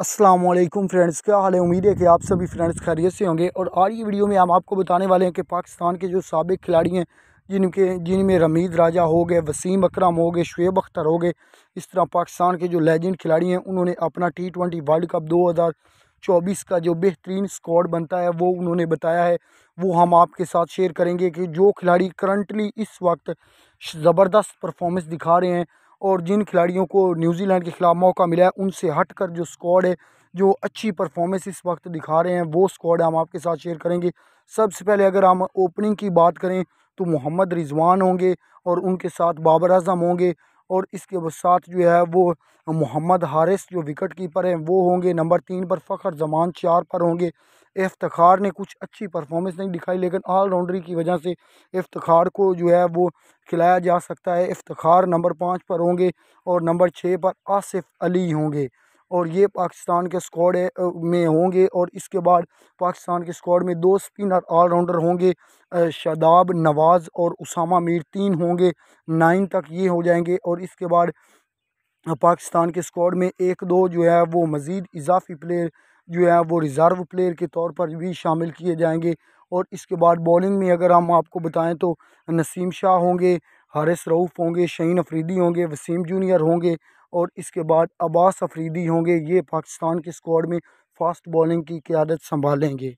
Aslam friends क्या हाल है उम्मीद है कि आप सभी फ्रेंड्स खैरियत से होंगे और आज की वीडियो में हम आपको बताने वाले हैं कि पाकिस्तान के जो सबक खिलाड़ी हैं जिनके जिनमें रमीद राजा हो गए वसीम अकरम हो गए शुएब अख्तर हो गए इस तरह पाकिस्तान के जो लेजेंड खिलाड़ी हैं उन्होंने अपना टी ट्वेंटी वर्ल्ड कप दो हज़ार चौबीस का जो बेहतरीन स्क्वाड बनता है वो उन्होंने बताया है वो हम आपके साथ शेयर करेंगे कि जो खिलाड़ी करंटली इस वक्त ज़बरदस्त परफॉर्मेंस दिखा रहे हैं और जिन खिलाड़ियों को न्यूजीलैंड के ख़िलाफ़ मौका मिला है उनसे हट कर जो स्क्वाड है जो अच्छी परफॉर्मेंस इस वक्त दिखा रहे हैं वो स्क्वाड हम आपके साथ शेयर करेंगे सबसे पहले अगर हम ओपनिंग की बात करें तो मोहम्मद रिजवान होंगे और उनके साथ बाबर अजम होंगे और इसके साथ जो है वो मोहम्मद हारिस जो विकेट कीपर हैं वो होंगे नंबर तीन पर फ़खर जमान चार पर होंगे इफ्तार ने कुछ अच्छी परफॉर्मेंस नहीं दिखाई लेकिन ऑलराउंडरी की वजह से इफ्तार को जो है वो खिलाया जा सकता है इफ्तार नंबर पाँच पर होंगे और नंबर छः पर आसिफ अली होंगे और ये पाकिस्तान के स्क्वाड में होंगे और इसके बाद पाकिस्तान के स्क्वाड में दो स्पिनर ऑलराउंडर होंगे शादाब नवाज़ और उसामा मीर तीन होंगे नाइन तक ये हो जाएंगे और इसके बाद पाकिस्तान के स्क्वाड में एक दो जो है वो मज़ीद इजाफी प्लेयर जो है वो रिज़र्व प्लेयर के तौर पर भी शामिल किए जाएंगे और इसके बाद बॉलिंग में अगर हम आपको बताएं तो नसीम शाह होंगे हारिस रऊफ़ होंगे शहीन अफरीदी होंगे वसीम जूनियर होंगे और इसके बाद अब्बास अफरीदी होंगे ये पाकिस्तान के स्क्वाड में फास्ट बॉलिंग की क्यादत संभालेंगे